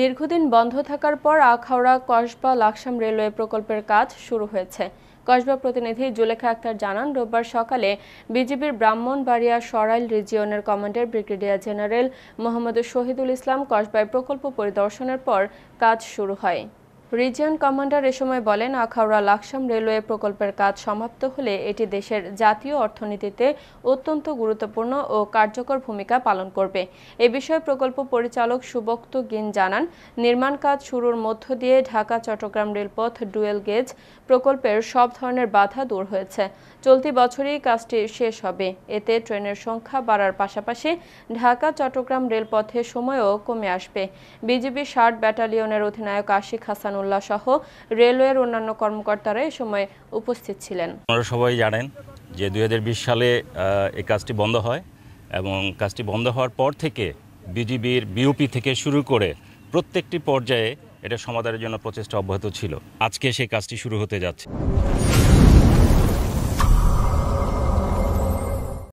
দীর্ঘদিন বন্ধ থাকার পর আখাউড়া কসবা লাকসাম রেলওয়ে প্রকল্পের কাজ শুরু হয়েছে কসবা প্রতিনিধি জুলেখা আক্তার জানান রোববার সকালে বিজেপির ব্রাহ্মণবাড়িয়া সরাইল রিজিয়নের commander brigadier general Mohammad Shahidul Islam কসবায় প্রকল্প পরিদর্শনের পর কাজ শুরু হয় রিজিয়ন কমান্ডার এ সময় বলেন আখাউড়া লাকসাম রেলওয়ে প্রকল্পের কাজ সমাপ্ত হলে এটি দেশের জাতীয় অর্থনীতিতে অত্যন্ত গুরুত্বপূর্ণ ও কার্যকর ভূমিকা পালন করবে এ বিষয়ে প্রকল্প পরিচালক সুবক্ত গিন জানান নির্মাণ কাজ শুরুর মধ্য দিয়ে ঢাকা চট্টগ্রাম রেলপথ ডুয়েল গেজ প্রকল্পের সব ধরনের বাধা দূর হয়েছে চলতি বছরই কাজটি শেষ হবে এতে ট্রেনের সংখ্যা বাড়ার পাশাপাশি ঢাকা চট্টগ্রাম রেলপথে সময়ও কমে আসবে বিজিবি ষাট ব্যাটালিয়নের অধিনায়ক আশিক হাসানুল মোল্লা সহ রেলওয়ের অন্যান্য কর্মকর্তারা এ সময় উপস্থিত ছিলেন আপনারা সবাই জানেন যে দুই সালে এই কাজটি বন্ধ হয় এবং কাজটি বন্ধ হওয়ার পর থেকে বিজিবির বিওপি থেকে শুরু করে প্রত্যেকটি পর্যায়ে এটা সমাধানের জন্য প্রচেষ্টা অব্যাহত ছিল আজকে সেই কাজটি শুরু হতে যাচ্ছে